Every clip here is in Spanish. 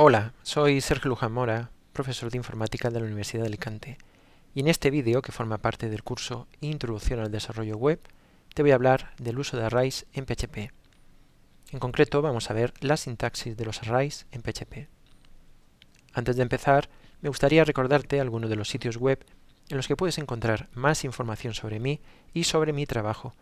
Hola, soy Sergio Luján Mora, profesor de informática de la Universidad de Alicante, y en este vídeo, que forma parte del curso Introducción al Desarrollo Web, te voy a hablar del uso de arrays en PHP. En concreto, vamos a ver la sintaxis de los arrays en PHP. Antes de empezar, me gustaría recordarte algunos de los sitios web en los que puedes encontrar más información sobre mí y sobre mi trabajo,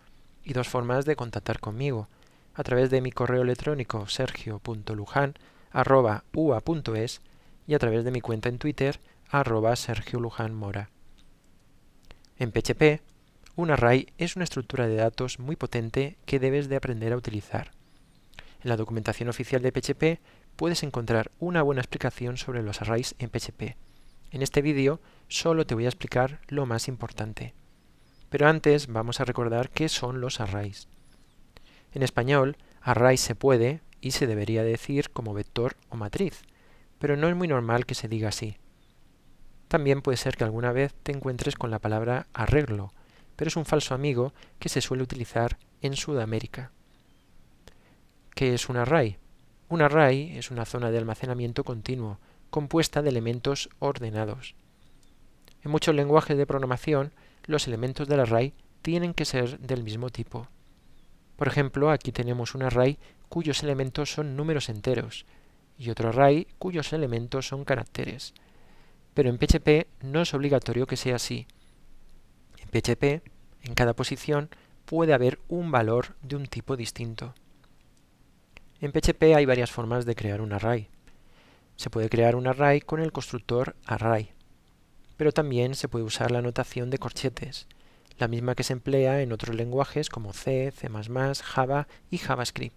y dos formas de contactar conmigo, a través de mi correo electrónico sergio.lujan arroba ua.es y a través de mi cuenta en Twitter arroba Sergio Luján Mora. En PHP, un array es una estructura de datos muy potente que debes de aprender a utilizar. En la documentación oficial de PHP puedes encontrar una buena explicación sobre los arrays en PHP. En este vídeo solo te voy a explicar lo más importante. Pero antes vamos a recordar qué son los arrays. En español, array se puede, y se debería decir como vector o matriz, pero no es muy normal que se diga así. También puede ser que alguna vez te encuentres con la palabra arreglo, pero es un falso amigo que se suele utilizar en Sudamérica. ¿Qué es un array? Un array es una zona de almacenamiento continuo, compuesta de elementos ordenados. En muchos lenguajes de programación, los elementos del array tienen que ser del mismo tipo. Por ejemplo, aquí tenemos un array cuyos elementos son números enteros y otro array cuyos elementos son caracteres. Pero en PHP no es obligatorio que sea así. En PHP, en cada posición, puede haber un valor de un tipo distinto. En PHP hay varias formas de crear un array. Se puede crear un array con el constructor array, pero también se puede usar la notación de corchetes, la misma que se emplea en otros lenguajes como C, C++, Java y JavaScript.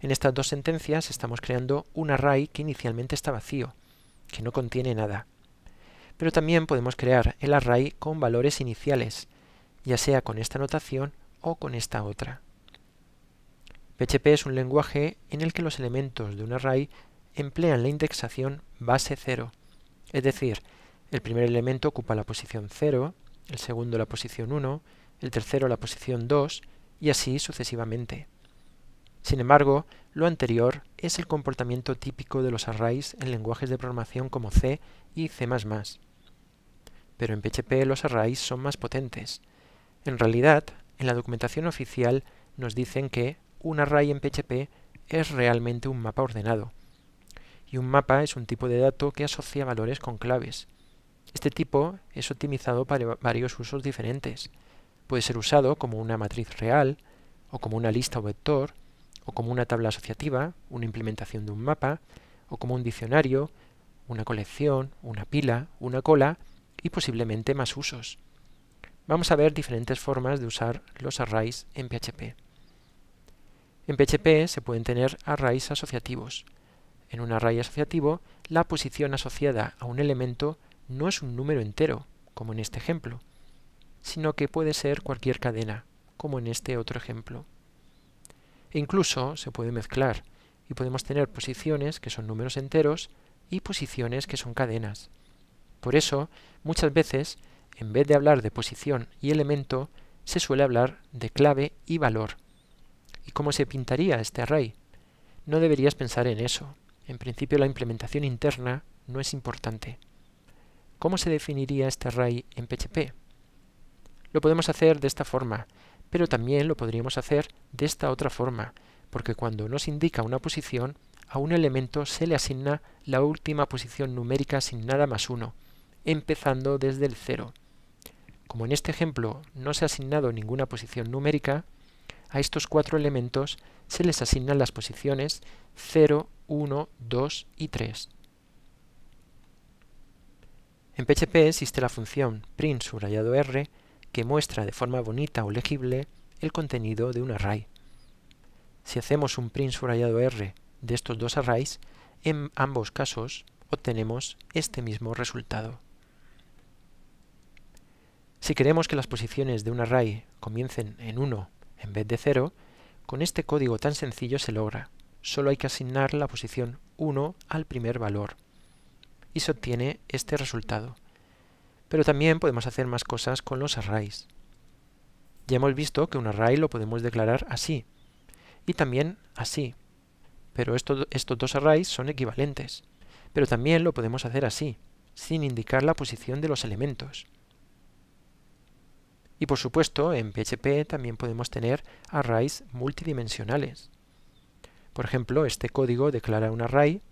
En estas dos sentencias estamos creando un array que inicialmente está vacío, que no contiene nada. Pero también podemos crear el array con valores iniciales, ya sea con esta notación o con esta otra. PHP es un lenguaje en el que los elementos de un array emplean la indexación base 0, es decir, el primer elemento ocupa la posición 0, el segundo la posición 1, el tercero la posición 2 y así sucesivamente. Sin embargo, lo anterior es el comportamiento típico de los arrays en lenguajes de programación como C y C++. Pero en PHP los arrays son más potentes. En realidad, en la documentación oficial nos dicen que un array en PHP es realmente un mapa ordenado. Y un mapa es un tipo de dato que asocia valores con claves, este tipo es optimizado para varios usos diferentes. Puede ser usado como una matriz real, o como una lista o vector, o como una tabla asociativa, una implementación de un mapa, o como un diccionario, una colección, una pila, una cola y posiblemente más usos. Vamos a ver diferentes formas de usar los arrays en PHP. En PHP se pueden tener arrays asociativos. En un array asociativo, la posición asociada a un elemento no es un número entero, como en este ejemplo, sino que puede ser cualquier cadena, como en este otro ejemplo. E incluso se puede mezclar y podemos tener posiciones que son números enteros y posiciones que son cadenas. Por eso, muchas veces, en vez de hablar de posición y elemento, se suele hablar de clave y valor. ¿Y cómo se pintaría este array? No deberías pensar en eso. En principio la implementación interna no es importante. ¿Cómo se definiría este array en PHP? Lo podemos hacer de esta forma, pero también lo podríamos hacer de esta otra forma, porque cuando nos indica una posición, a un elemento se le asigna la última posición numérica sin nada más 1, empezando desde el 0. Como en este ejemplo no se ha asignado ninguna posición numérica, a estos cuatro elementos se les asignan las posiciones 0, 1, 2 y 3. En PHP existe la función print subrayado R que muestra de forma bonita o legible el contenido de un array. Si hacemos un print subrayado R de estos dos arrays, en ambos casos obtenemos este mismo resultado. Si queremos que las posiciones de un array comiencen en 1 en vez de 0, con este código tan sencillo se logra. Solo hay que asignar la posición 1 al primer valor y se obtiene este resultado. Pero también podemos hacer más cosas con los arrays. Ya hemos visto que un array lo podemos declarar así y también así. Pero estos dos arrays son equivalentes. Pero también lo podemos hacer así, sin indicar la posición de los elementos. Y por supuesto, en PHP también podemos tener arrays multidimensionales. Por ejemplo, este código declara un array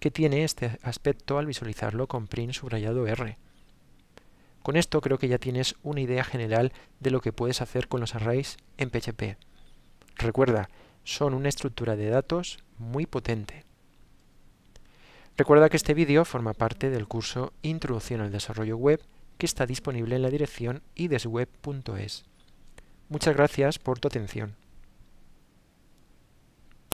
que tiene este aspecto al visualizarlo con print subrayado R. Con esto creo que ya tienes una idea general de lo que puedes hacer con los arrays en PHP. Recuerda, son una estructura de datos muy potente. Recuerda que este vídeo forma parte del curso Introducción al Desarrollo Web que está disponible en la dirección idesweb.es. Muchas gracias por tu atención.